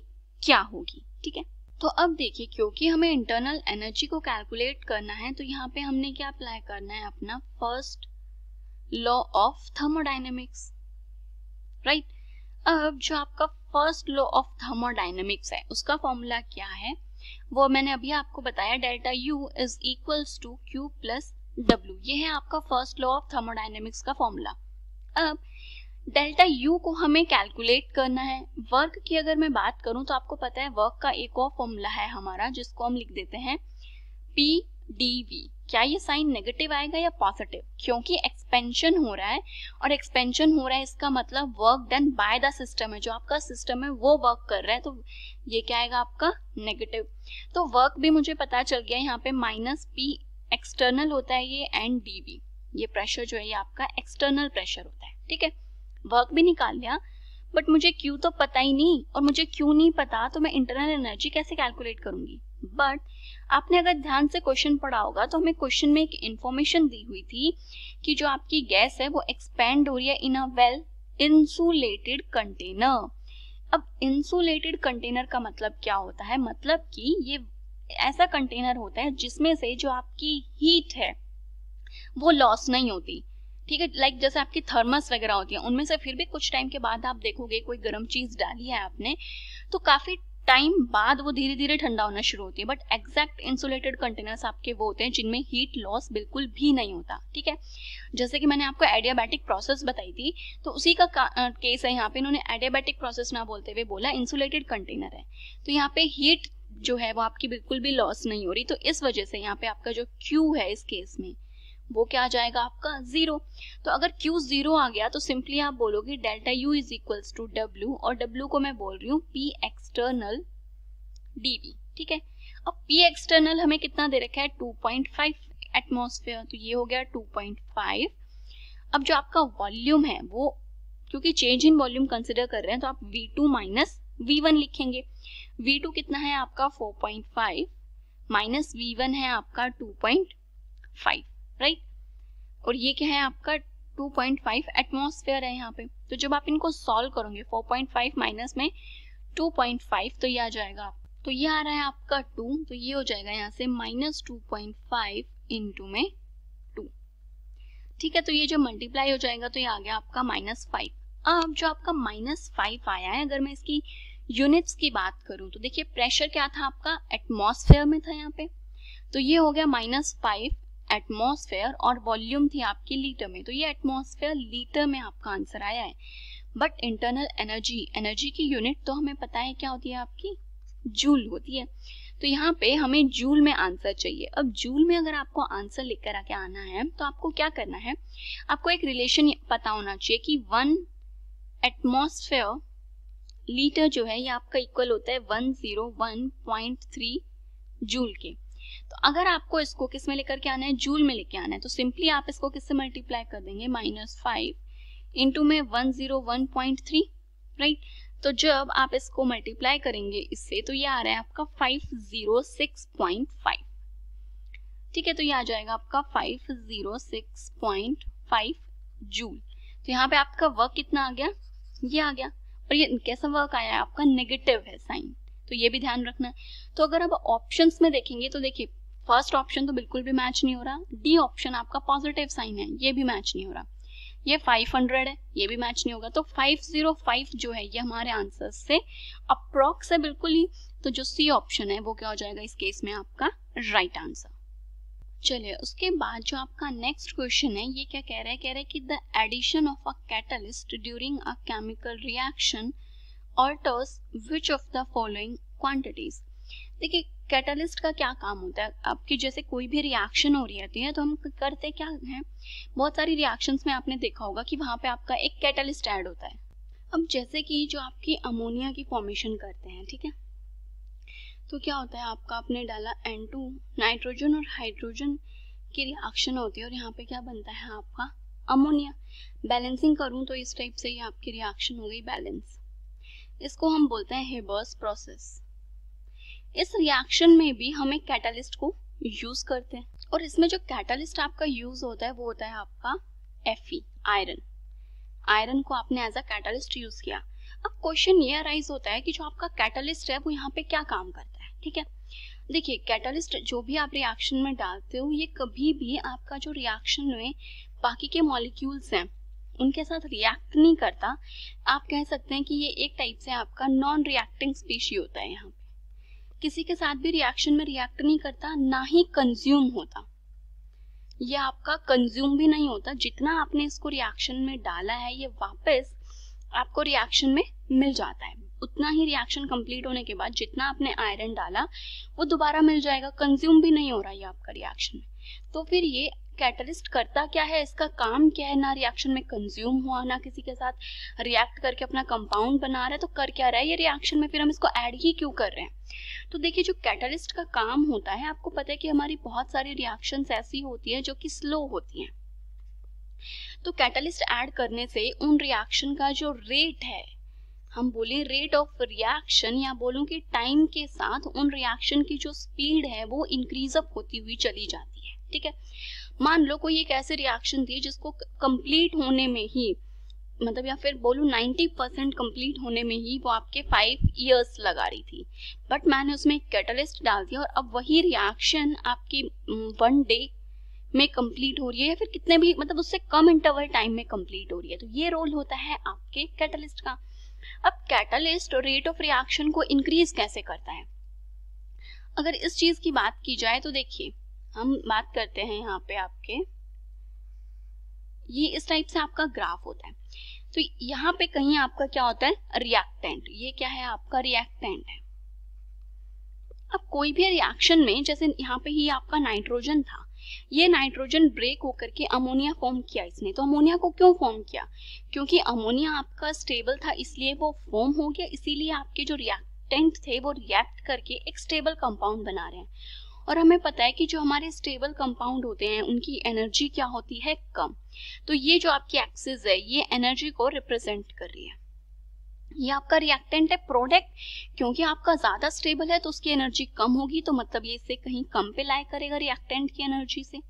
Speaker 1: क्या होगी ठीक है तो अब देखिए क्योंकि हमें इंटरनल एनर्जी को कैलकुलेट करना है तो यहाँ पे हमने क्या अप्लाई करना है अपना first law of thermodynamics right अब जो आपका फर्स्ट लॉ ऑफ थर्मोडाइनमिक्स है उसका फॉर्मूला क्या है वो मैंने अभी आपको बताया delta U is equals to Q plus W ये है आपका फर्स्ट लॉ ऑफ थर्मोडाइनमिक्स का फॉर्मूला अब डेल्टा यू को हमें कैलकुलेट करना है वर्क की अगर मैं बात करूं तो आपको पता है वर्क का एक और फॉर्मूला है हमारा जिसको हम लिख देते हैं पी डी वी क्या ये साइन नेगेटिव आएगा या पॉजिटिव क्योंकि एक्सपेंशन हो रहा है और एक्सपेंशन हो रहा है इसका मतलब work done by the system है जो आपका सिस्टम है वो वर्क कर रहा है तो ये क्या आएगा आपका नेगेटिव तो वर्क भी मुझे पता चल गया यहाँ पे माइनस पी एक्सटर्नल होता है ये एंड डी बी ये प्रेशर जो है ये आपका एक्सटर्नल प्रेशर होता है ठीक है वर्क भी निकाल लिया बट मुझे क्यू तो पता ही नहीं और मुझे क्यू नहीं पता तो मैं इंटरनल एनर्जी कैसे कैलकुलेट करूंगी बट आपने अगर ध्यान से क्वेश्चन पढ़ा होगा तो हमें क्वेश्चन में एक इंफॉर्मेशन दी हुई थी कि जो आपकी गैस है वो एक्सपेंड हो रही है in a well insulated container अब इंसुलेटेड कंटेनर का मतलब क्या होता है मतलब कि ये ऐसा कंटेनर होता है जिसमें से जो आपकी हीट है वो लॉस नहीं होती ठीक है लाइक जैसे आपकी थर्मस वगैरह होती है उनमें से फिर भी कुछ टाइम के बाद आप देखोगे कोई गर्म चीज डाली है आपने तो काफी टाइम बाद वो धीरे धीरे ठंडा होना शुरू होती है बट एग्जैक्ट इंसुलेटेड कंटेनर्स आपके वो होते हैं जिनमें हीट लॉस बिल्कुल भी नहीं होता ठीक है जैसे कि मैंने आपको एडियाबैटिक प्रोसेस बताई थी तो उसी का, केस है यहाँ पे इन्होंने एडियाबैटिक प्रोसेस ना बोलते हुए बोला इंसुलेटेड कंटेनर है तो यहाँ पे हीट जो है वो आपकी बिल्कुल भी लॉस नहीं हो रही तो इस वजह से यहाँ पे आपका जो क्यू है इस केस में वो क्या आ जाएगा आपका जीरो तो अगर क्यू जीरो आ गया तो सिंपली आप बोलोगे delta U is equals to W और डब्ल्यू को मैं बोल रही हूँ पी एक्सटर्नल डीवी ठीक है अब पी एक्सटर्नल हमें कितना दे रखा है फाइव एटमॉस्फेयर तो ये हो गया 2.5 अब जो आपका वॉल्यूम है वो क्योंकि चेंज इन वॉल्यूम कंसिडर कर रहे हैं तो आप V two minus V one लिखेंगे वी टू कितना है आपका 4.5 माइनस वी वन है आपका 2.5 राइट और ये क्या है आपका 2.5 एटमोसफेयर है यहाँ पे तो जब आप इनको सॉल्व करोगे 4.5 माइनस में 2.5 तो ये आ जाएगा आप तो ये आ रहा है आपका 2 तो ये हो जाएगा यहाँ से minus two point five into में टू ठीक है तो ये जो मल्टीप्लाई हो जाएगा तो ये आ गया आपका माइनस फाइव अब जो आपका माइनस फाइव आया है अगर मैं इसकी यूनिट्स की बात करूं तो देखिए प्रेशर क्या था आपका एटमॉस्फेयर में था यहाँ पे तो ये हो गया माइनस फाइव एटमोसफेयर और वॉल्यूम थी आपकी लीटर में तो ये एटमोसफेयर लीटर में आपका आंसर आया है बट इंटरनल एनर्जी एनर्जी की यूनिट तो हमें पता है क्या होती है आपकी जूल होती है तो यहाँ पे हमें जूल में आंसर चाहिए अब जूल में अगर आपको आंसर लेकर आके आना है तो आपको क्या करना है आपको एक रिलेशन पता होना चाहिए कि वन एटमोसफेयर लीटर जो है ये आपका इक्वल होता है one zero one point three joule के तो अगर आपको इसको किस में लेकर के आना है जूल में लेके आना है तो सिंपली आप इसको किससे मल्टीप्लाई कर देंगे माइनस फाइव इंटू में one zero one point three right तो जब आप इसको मल्टीप्लाई करेंगे इससे तो ये आ रहा है आपका five zero six point five ठीक है तो ये आ जाएगा आपका five zero six point five joule तो यहाँ पे आपका वर्क कितना आ गया ये आ गया और ये कैसा वर्क आया है आपका नेगेटिव है साइन तो ये भी ध्यान रखना है तो अगर आप ऑप्शंस में देखेंगे तो देखिए फर्स्ट ऑप्शन तो बिल्कुल भी मैच नहीं हो रहा डी ऑप्शन आपका पॉजिटिव साइन है ये भी मैच नहीं हो रहा ये 500 है ये भी मैच नहीं होगा तो 505 जो है ये हमारे आंसर से अप्रोक्स है बिल्कुल ही तो जो सी ऑप्शन है वो क्या हो जाएगा इस केस में आपका राइट right आंसर चलिए उसके बाद जो आपका नेक्स्ट क्वेश्चन है ये क्या कह रहा है कह रहा है कि the addition of a catalyst during a chemical reaction alters which of the following quantities देखिए कैटलिस्ट का क्या काम होता है आपकी जैसे कोई भी रिएक्शन हो रही होती है तो हम करते क्या हैं बहुत सारी रिएक्शंस में आपने देखा होगा कि वहाँ पे आपका एक कैटलिस्ट ऐड होता है अब जैसे कि जो आपकी अमोनिया की फॉर्मेशन करते हैं ठीक है तो क्या होता है आपका आपने डाला एन टू नाइट्रोजन और हाइड्रोजन की रिएक्शन होती है और यहाँ पे क्या बनता है आपका अमोनिया बैलेंसिंग करूँ तो इस टाइप से ही आपकी रिएक्शन हो गई बैलेंस इसको हम बोलते हैं हेबर्स प्रोसेस इस रिएक्शन में भी हम एक कैटलिस्ट को यूज करते हैं और इसमें जो कैटलिस्ट आपका यूज होता है वो होता है आपका एफ आयरन आयरन को आपने एज अ कैटलिस्ट यूज किया अब क्वेश्चन ये अराइज होता है कि जो आपका कैटलिस्ट है वो यहाँ पे क्या काम करता है ठीक है देखिए कैटलिस्ट जो भी आप रिएक्शन में डालते हो ये कभी भी आपका जो रिएक्शन में बाकी के मॉलिक्यूल्स हैं उनके साथ रिएक्ट नहीं करता आप कह सकते हैं कि ये एक टाइप से आपका नॉन रिएक्टिंग स्पीशी होता है यहाँ किसी के साथ भी रिएक्शन में रिएक्ट नहीं करता ना ही कंज्यूम होता ये आपका कंज्यूम भी नहीं होता जितना आपने इसको रिएक्शन में डाला है ये वापस आपको रिएक्शन में मिल जाता है उतना ही रिएक्शन कंप्लीट होने के बाद जितना आपने आयरन डाला वो दोबारा मिल जाएगा कंज्यूम भी नहीं हो रहा ये आपका रिएक्शन तो फिर ये कैटलिस्ट करता क्या है इसका काम क्या है ना रिएक्शन में कंज्यूम हुआ ना किसी के साथ रिएक्ट करके अपना कंपाउंड बना रहा है तो कर क्या रहा है ये रिएक्शन में फिर हम इसको ऐड ही क्यों कर रहे हैं तो देखिए जो कैटलिस्ट का काम होता है आपको पता है कि हमारी बहुत सारी रिएक्शन ऐसी होती है जो कि स्लो होती है तो कैटलिस्ट ऐड करने से उन रिएक्शन का जो रेट है हम बोले रेट ऑफ रिएक्शन या बोलूं कि टाइम के साथ उन रिएक्शन की जो स्पीड है वो इंक्रीज अप होती हुई चली जाती है ठीक है मान लो कोई एक ऐसे रिएक्शन दी जिसको कंप्लीट होने में ही मतलब या फिर बोलू 90 परसेंट कम्प्लीट होने में ही वो आपके फाइव इयर्स लगा रही थी बट मैंने उसमें एक कैटलिस्ट डाल दिया और अब वही रिएक्शन आपकी वन डे में कंप्लीट हो रही है या फिर कितने भी मतलब उससे कम इंटरवल टाइम में कंप्लीट हो रही है तो ये रोल होता है आपके कैटलिस्ट का अब कैटलिस्ट रेट ऑफ रिएक्शन को इंक्रीज कैसे करता है अगर इस चीज की बात की जाए तो देखिए हम बात करते हैं यहाँ पे आपके ये इस टाइप से आपका ग्राफ होता है तो यहाँ पे कहीं आपका क्या होता है रिएक्टेंट ये क्या है आपका रिएक्टेंट है अब कोई भी रिएक्शन में जैसे यहाँ पे ही आपका नाइट्रोजन था ये नाइट्रोजन ब्रेक होकर के अमोनिया फॉर्म किया इसने तो अमोनिया को क्यों फॉर्म किया क्योंकि अमोनिया आपका स्टेबल था इसलिए वो फॉर्म हो गया इसीलिए आपके जो रिएक्टेंट थे वो रिएक्ट करके एक स्टेबल कंपाउंड बना रहे हैं और हमें पता है कि जो हमारे स्टेबल कंपाउंड होते हैं उनकी एनर्जी क्या होती है कम तो ये जो आपकी एक्सिस है ये एनर्जी को रिप्रेजेंट कर रही है ये आपका रिएक्टेंट है प्रोडक्ट क्योंकि आपका ज्यादा स्टेबल है तो उसकी एनर्जी कम होगी तो मतलब ये इसे कहीं कम पे लाइक करेगा रिएक्टेंट की एनर्जी से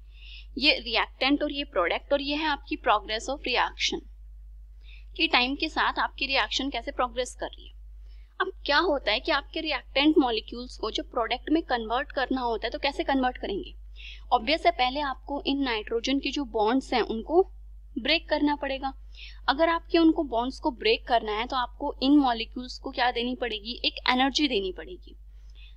Speaker 1: ये रिएक्टेंट और ये प्रोडक्ट और ये है आपकी प्रोग्रेस ऑफ रिएक्शन कि टाइम के साथ आपकी रिएक्शन कैसे प्रोग्रेस कर रही है अब क्या होता है कि आपके रिएक्टेंट मॉलिक्यूल्स को जो प्रोडक्ट में कन्वर्ट करना होता है तो कैसे कन्वर्ट करेंगे ऑब्वियस है पहले आपको इन नाइट्रोजन की जो बॉन्ड्स हैं उनको ब्रेक करना पड़ेगा अगर आपके उनको बॉन्ड्स को ब्रेक करना है तो आपको इन मॉलिक्यूल्स को क्या देनी पड़ेगी एक एनर्जी देनी पड़ेगी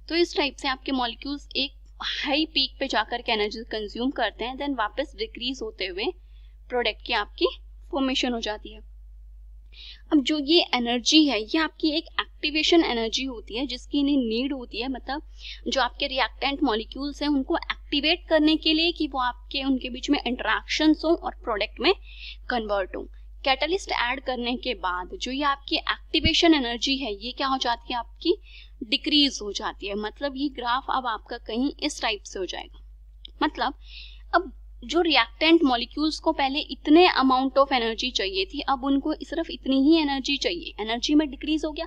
Speaker 1: तो इस टाइप से आपके मॉलिक्यूल्स एक हाई पीक पे जाकर के एनर्जी कंज्यूम करते हैं देन वापस डिक्रीज होते हुए प्रोडक्ट की आपकी फॉर्मेशन हो जाती है अब जो ये एनर्जी है ये आपकी एक एक्टिवेशन एनर्जी होती है जिसकी इन्हें नीड होती है मतलब जो आपके रिएक्टेंट मॉलिक्यूल्स हैं उनको एक्टिवेट करने के लिए कि वो आपके उनके बीच में इंट्रैक्शन हो और प्रोडक्ट में कन्वर्ट हो कैटलिस्ट ऐड करने के बाद जो ये आपकी एक्टिवेशन एनर्जी है ये क्या हो जाती है आपकी डिक्रीज हो जाती है मतलब ये ग्राफ अब आपका कहीं इस टाइप से हो जाएगा मतलब अब जो रिएक्टेंट मॉलिक्यूल्स को पहले इतने अमाउंट ऑफ एनर्जी चाहिए थी अब उनको सिर्फ इतनी ही एनर्जी चाहिए एनर्जी में डिक्रीज हो गया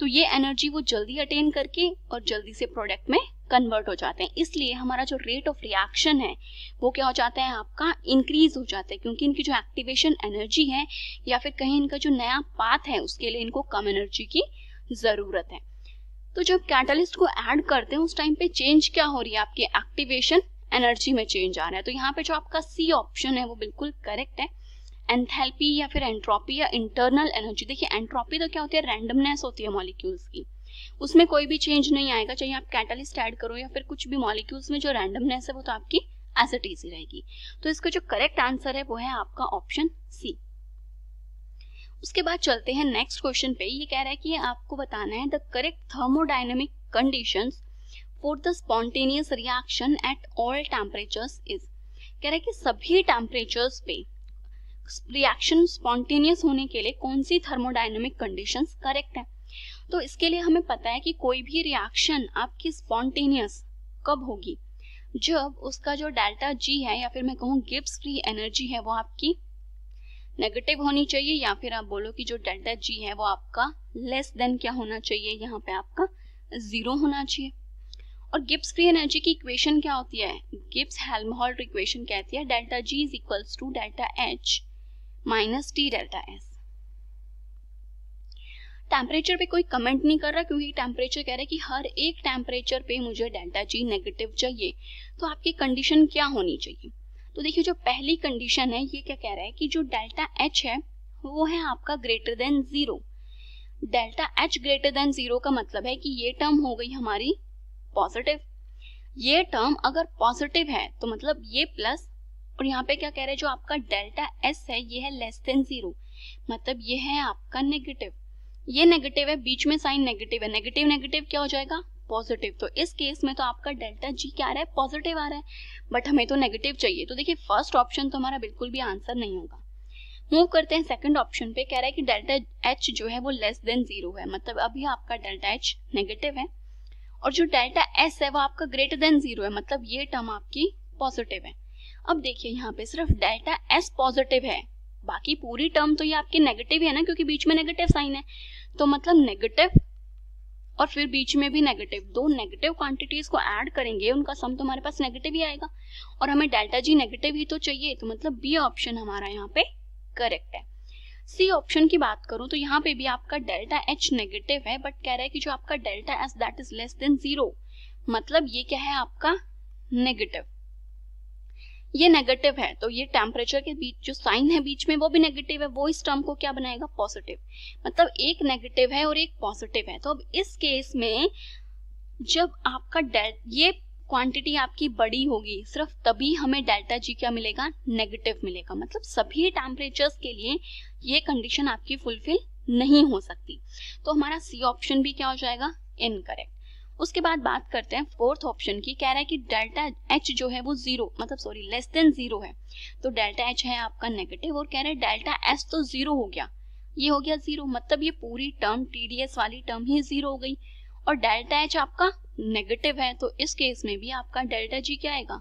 Speaker 1: तो ये एनर्जी वो जल्दी अटेन करके और जल्दी से प्रोडक्ट में कन्वर्ट हो जाते हैं इसलिए हमारा जो रेट ऑफ रिएक्शन है वो क्या हो जाता है आपका इंक्रीज हो जाता है क्योंकि इनकी जो एक्टिवेशन एनर्जी है या फिर कहीं इनका जो नया पाथ है उसके लिए इनको कम एनर्जी की ज़रूरत है तो जब कैटलिस्ट को ऐड करते हैं उस टाइम पे चेंज क्या हो रही है आपकी एक्टिवेशन एनर्जी में चेंज आ रहा है तो यहाँ पे जो आपका सी ऑप्शन है वो बिल्कुल करेक्ट है एंथैल्पी या फिर एंट्रोपी या इंटरनल एनर्जी देखिए एंट्रोपी तो क्या होती है रैंडमनेस होती है मॉलिक्यूल्स की उसमें कोई भी चेंज नहीं आएगा चाहे आप कैटलिस्ट ऐड करो या फिर कुछ भी मॉलिक्यूल्स में जो रैंडमनेस है वो तो आपकी एज इट ही रहेगी तो इसका जो करेक्ट आंसर है वो है आपका ऑप्शन सी उसके बाद चलते हैं नेक्स्ट क्वेश्चन पे ये कह रहा है कि आपको बताना है the correct thermodynamic conditions for the spontaneous reaction at all temperatures is कह रहे कि सभी टेम्परेचर्स पे रिएक्शन स्पॉन्टेनियस होने के लिए कौन सी थर्मोडाइनमिक कंडीशन करेक्ट है तो इसके लिए हमें पता है कि कोई भी रिएक्शन आपकी स्पॉन्टेनियस कब होगी जब उसका जो डेल्टा जी है या फिर मैं कहूँ गिब्स फ्री एनर्जी है वो आपकी नेगेटिव होनी चाहिए या फिर आप बोलो कि जो डेल्टा जी है वो आपका लेस देन क्या होना चाहिए यहाँ पे आपका जीरो होना चाहिए और गिब्स फ्री एनर्जी की इक्वेशन क्या होती है गिब्स हेल्महोल्ट इक्वेशन कहती है delta G is equal to delta H minus T delta S temperature पे कोई कमेंट नहीं कर रहा क्योंकि टेम्परेचर कह रहा है कि हर एक टेम्परेचर पे मुझे डेल्टा जी नेगेटिव चाहिए तो आपकी कंडीशन क्या होनी चाहिए तो देखिए जो पहली कंडीशन है ये क्या कह रहा है कि जो डेल्टा एच है वो है आपका greater than zero delta H greater than zero का मतलब है कि ये टर्म हो गई हमारी पॉजिटिव ये टर्म अगर पॉजिटिव है तो मतलब ये प्लस और यहाँ पे क्या कह रहे हैं जो आपका डेल्टा एस है ये है लेस देन जीरो मतलब ये है आपका नेगेटिव ये नेगेटिव है बीच में साइन नेगेटिव है नेगेटिव नेगेटिव क्या हो जाएगा पॉजिटिव तो इस केस में तो आपका डेल्टा जी क्या आ रहा है पॉजिटिव आ रहा है बट हमें तो नेगेटिव चाहिए तो देखिए फर्स्ट ऑप्शन तो हमारा बिल्कुल भी आंसर नहीं होगा मूव करते हैं सेकंड ऑप्शन पे कह रहा है कि डेल्टा एच जो है वो लेस देन जीरो है मतलब अभी आपका डेल्टा एच नेगेटिव है और जो डेल्टा एस है वो आपका ग्रेटर देन जीरो है मतलब ये टर्म आपकी पॉजिटिव है अब देखिए यहाँ पे सिर्फ डेल्टा एस पॉजिटिव है बाकी पूरी टर्म तो ये आपकी नेगेटिव है ना क्योंकि बीच में नेगेटिव साइन है तो मतलब नेगेटिव और फिर बीच में भी नेगेटिव दो नेगेटिव क्वांटिटीज को ऐड करेंगे उनका सम तो हमारे पास नेगेटिव ही आएगा और हमें डेल्टा जी नेगेटिव ही तो चाहिए तो मतलब बी ऑप्शन हमारा यहाँ पे करेक्ट है सी ऑप्शन की बात करूं तो यहाँ पे भी आपका डेल्टा एच नेगेटिव है बट कह रहा है कि जो आपका delta S that is less than zero मतलब ये क्या है आपका नेगेटिव ये नेगेटिव है तो ये टेम्परेचर के बीच जो साइन है बीच में वो भी नेगेटिव है वो इस टर्म को क्या बनाएगा पॉजिटिव मतलब एक नेगेटिव है और एक पॉजिटिव है तो अब इस केस में जब आपका डेल ये क्वांटिटी आपकी बड़ी होगी सिर्फ तभी हमें डेल्टा जी क्या मिलेगा नेगेटिव मिलेगा मतलब सभी टेम्परेचर्स के लिए ये कंडीशन आपकी फुलफिल नहीं हो सकती तो हमारा सी ऑप्शन भी क्या हो जाएगा इनकरेक्ट उसके बाद बात करते हैं फोर्थ ऑप्शन की कह रहा है कि डेल्टा एच जो है वो जीरो मतलब सॉरी लेस देन जीरो है तो डेल्टा एच है आपका नेगेटिव और कह रहे हैं डेल्टा एस तो जीरो हो गया ये हो गया जीरो मतलब ये पूरी टर्म टीडीएस वाली टर्म ही जीरो हो गई और डेल्टा एच आपका नेगेटिव है तो इस केस में भी आपका डेल्टा जी क्या आएगा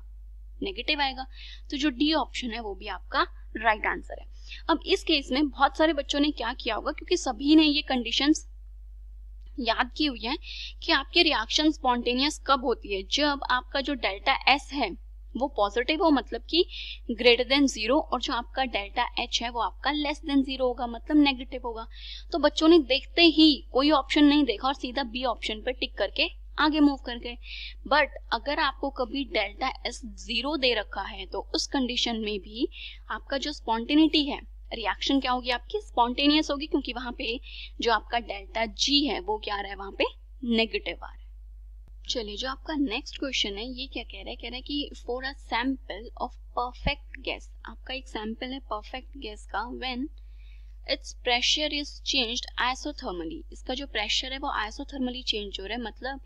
Speaker 1: नेगेटिव आएगा तो जो डी ऑप्शन है वो भी आपका राइट right आंसर है अब इस केस में बहुत सारे बच्चों ने क्या किया होगा क्योंकि सभी ने ये कंडीशन याद की हुई है कि आपकी रिएक्शन स्पॉन्टेनियस कब होती है जब आपका जो डेल्टा एस है वो पॉजिटिव हो मतलब कि ग्रेटर देन जीरो और जो आपका डेल्टा एच है वो आपका लेस देन जीरो होगा मतलब नेगेटिव होगा तो बच्चों ने देखते ही कोई ऑप्शन नहीं देखा और सीधा बी ऑप्शन पर टिक करके आगे मूव कर गए बट अगर आपको कभी डेल्टा एस जीरो दे रखा है तो उस कंडीशन में भी आपका जो स्पॉन्टेनिटी है रिएक्शन क्या होगी आपकी स्पॉन्टेनियस होगी क्योंकि वहां पे जो आपका डेल्टा जी है वो क्या रहा है वहां पे नेगेटिव आ रहा है चलिए जो आपका नेक्स्ट क्वेश्चन है ये क्या कह रहा है कह रहा है कि for a sample of perfect gas आपका एक सैंपल है परफेक्ट गैस का when its pressure is change isothermally इसका जो प्रेशर है वो आइसोथर्मली चेंज हो रहा है मतलब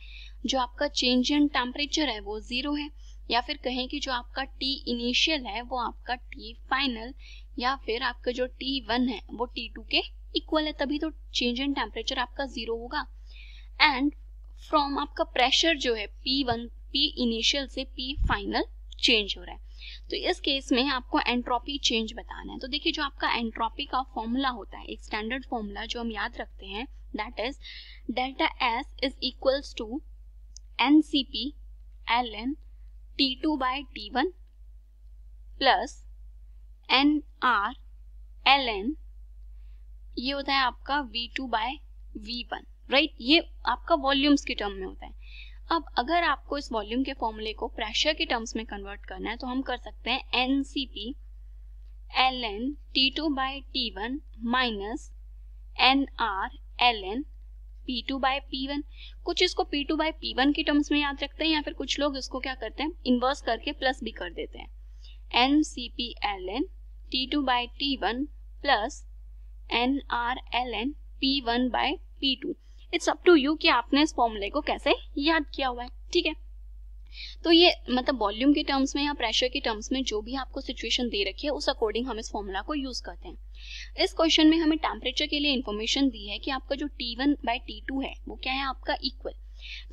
Speaker 1: जो आपका चेंज इन टेम्परेचर है वो ज़ीरो है या फिर कहें कि जो आपका टी इनिशियल है वो आपका टी फाइनल या फिर आपका जो टी वन है वो टी टू के इक्वल है तभी तो चेंज इन टेम्परेचर आपका ज़ीरो होगा एंड फ्रॉम आपका प्रेशर जो है पी वन पी इनिशियल से पी फाइनल चेंज हो रहा है तो इस केस में आपको एंट्रोपी चेंज बताना है तो देखिए जो आपका एंट्रोपी का फॉर्मूला होता है एक स्टैंडर्ड फॉर्मूला जो हम याद रखते हैं that is delta S is equals to n C P l n T two by T one plus n R l n ये होता है आपका V two by V one right ये आपका वॉल्यूम्स के टर्म में होता है अब अगर आपको इस वॉल्यूम के फॉर्मूले को प्रेशर के टर्म्स में कन्वर्ट करना है तो हम कर सकते हैं n C P l n T two by T one minus n R l n P two by P one कुछ इसको P two by P one के टर्म्स में याद रखते हैं या फिर कुछ लोग इसको क्या करते हैं इन्वर्स करके प्लस भी कर देते हैं n C P l n T two by T one plus n R l n P one by P two it's up to you कि आपने इस फॉर्मूले को कैसे याद किया हुआ है ठीक है तो ये मतलब वॉल्यूम के टर्म्स में या प्रेशर के टर्म्स में जो भी आपको सिचुएशन दे रखी है उस अकॉर्डिंग हम इस फॉर्मूला को यूज करते हैं इस क्वेश्चन में हमें टेम्परेचर के लिए इन्फॉर्मेशन दी है कि आपका जो T one by T two है वो क्या है आपका इक्वल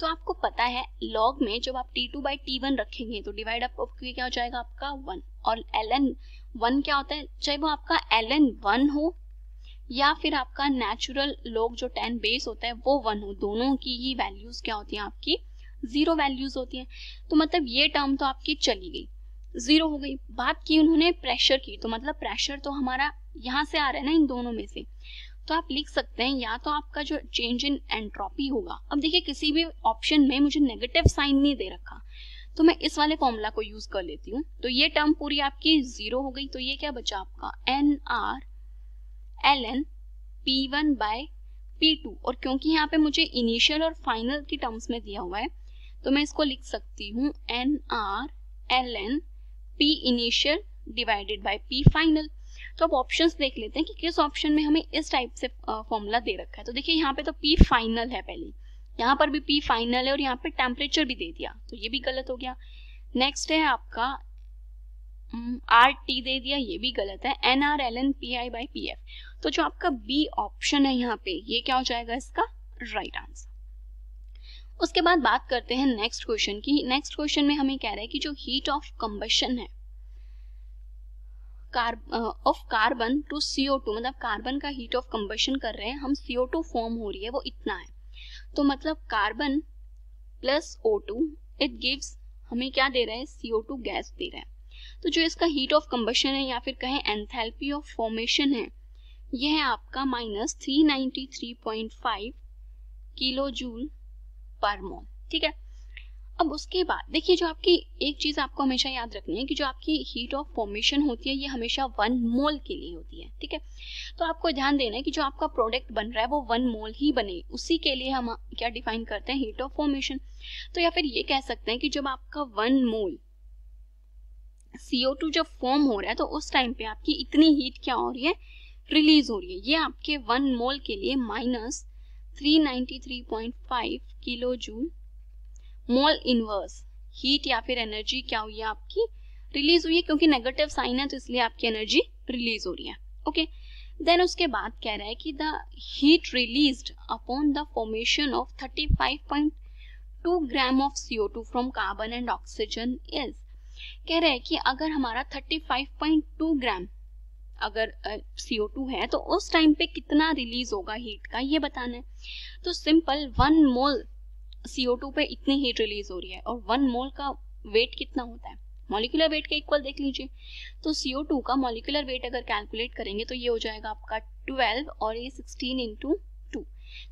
Speaker 1: तो आपको पता है लॉग में जब आप T two by T one रखेंगे तो डिवाइड अप क्या हो जाएगा आपका वन और एल एन वन क्या होता है चाहे वो आपका एल एन वन हो या फिर आपका नेचुरल लोग जो टेन बेस होता है वो वन हो दोनों की ही वैल्यूज क्या होती हैं आपकी जीरो वैल्यूज होती हैं तो मतलब ये टर्म तो आपकी चली गई जीरो हो गई बात की उन्होंने प्रेशर की तो मतलब प्रेशर तो हमारा यहाँ से आ रहा है ना इन दोनों में से तो आप लिख सकते हैं या तो आपका जो चेंज इन एंट्रोपी होगा अब देखिए किसी भी ऑप्शन में मुझे नेगेटिव साइन नहीं दे रखा तो मैं इस वाले फॉर्मूला को यूज कर लेती हूँ तो ये टर्म पूरी आपकी जीरो हो गई तो ये क्या बचा आपका n R l n P one by P two और क्योंकि यहाँ पे मुझे इनिशियल और फाइनल की टर्म्स में दिया हुआ है तो मैं इसको लिख सकती हूँ n R l n P initial divided by P final तो अब ऑप्शंस देख लेते हैं कि किस ऑप्शन में हमें इस टाइप से फॉर्मूला दे रखा है तो देखिए यहाँ पे तो पी फाइनल है पहले यहाँ पर भी पी फाइनल है और यहाँ पे टेम्परेचर भी दे दिया तो ये भी गलत हो गया नेक्स्ट है आपका आर हम्म, टी दे दिया ये भी गलत है n R l n P I by P F तो जो आपका बी ऑप्शन है यहाँ पे ये क्या हो जाएगा इसका राइट right आंसर उसके बाद बात करते हैं नेक्स्ट क्वेश्चन की नेक्स्ट क्वेश्चन में हमें कह रहा है कि जो हीट ऑफ कंबशन है of carbon to CO two मतलब कार्बन का हीट ऑफ कंबशन कर रहे हैं हम सीओ टू फॉर्म हो रही है वो इतना है तो मतलब carbon plus O two it gives हमें क्या दे रहा है सीओ टू गैस दे रहा है तो जो इसका हीट ऑफ कम्बशन है या फिर कहें एंथैल्पी ऑफ फॉर्मेशन है यह है आपका minus three ninety three point five kilo joule per mole ठीक है अब उसके बाद देखिए जो आपकी एक चीज़ आपको हमेशा याद रखनी है कि जो आपकी हीट ऑफ फॉर्मेशन होती है ये हमेशा वन मोल के लिए होती है ठीक है तो आपको ध्यान देना है कि जो आपका प्रोडक्ट बन रहा है वो वन मोल ही बने उसी के लिए हम क्या डिफाइन करते हैं हीट ऑफ फॉर्मेशन तो या फिर ये कह सकते हैं कि जब आपका वन मोल CO2 जब फॉर्म हो रहा है तो उस टाइम पे आपकी इतनी हीट क्या हो रही है रिलीज हो रही है ये आपके वन मोल के लिए minus 393.5 kilo joule mole inverse heat या फिर एनर्जी क्या हुई है आपकी रिलीज हुई है क्योंकि नेगेटिव साइन है तो इसलिए आपकी एनर्जी रिलीज हो रही है ओके देन उसके बाद कह रहा है कि the heat release upon the formation of 35.2 gram of two from carbon and oxygen is कह रहे हैं कि अगर हमारा 35.2 ग्राम अगर सीओ uh, है तो उस टाइम पे कितना रिलीज होगा हीट का ये बताना है तो सिंपल वन मोल टू पे इतनी हीट रिलीज हो रही है और वन मोल का वेट कितना होता है मॉलिकुलर वेट के इक्वल देख लीजिए तो टू का मॉलिकुलर वेट अगर कैलकुलेट करेंगे तो ये हो जाएगा आपका ट्वेल्व और ये सिक्सटीन इंटू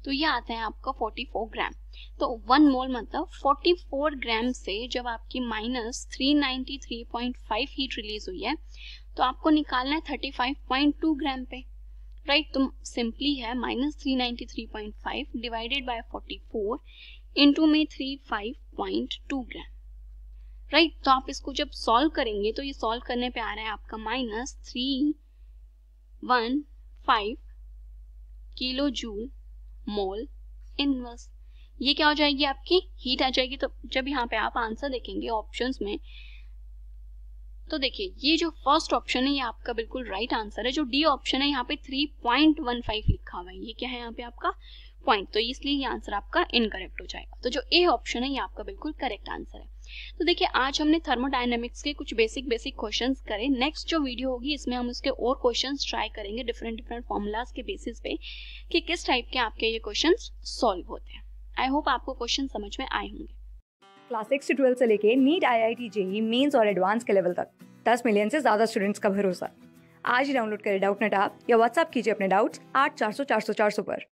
Speaker 1: तो ये आता है आपका 44 ग्राम तो वन मोल मतलब 44 ग्राम से जब आपकी माइनस 393.5 हीट रिलीज हुई है तो आपको निकालना है 35.2 ग्राम पे राइट तो सिंपली है minus three divided by 44 four into में थ्री ग्राम राइट तो आप इसको जब सॉल्व करेंगे तो ये सॉल्व करने पे आ रहा है आपका minus three one five kilo joule mole inverse ये क्या हो जाएगी आपकी हीट आ जाएगी तो जब यहाँ पे आप आंसर देखेंगे ऑप्शन में तो देखिए ये जो फर्स्ट ऑप्शन है ये आपका बिल्कुल राइट right आंसर है जो डी ऑप्शन है यहाँ पे 3.15 लिखा हुआ है ये क्या है यहाँ पे आपका पॉइंट तो इसलिए ये आंसर आपका इनकरेक्ट हो जाएगा तो जो ए ऑप्शन है ये आपका बिल्कुल करेक्ट आंसर है तो देखिए आज हमने थर्मोडाइनमिक्स के कुछ बेसिक बेसिक क्वेश्चन करें नेक्स्ट जो वीडियो होगी इसमें हम उसके और क्वेश्चन ट्राई करेंगे डिफरेंट डिफरेंट फॉर्मूलाज के बेसिस पे कि किस टाइप के आपके ये क्वेश्चन सॉल्व होते हैं आई होप आपको क्वेश्चन समझ में आए होंगे क्लास सिक्स से ट्वेल्व से लेके NEET I I T JEE Mains और एडवांस के लेवल तक दस मिलियन से ज्यादा स्टूडेंट्स का भरोसा आज ही डाउनलोड करें डाउट नेट या व्हाट्सअप कीजिए अपने डाउट्स आठ चार सौ चार सौ चार सौ पर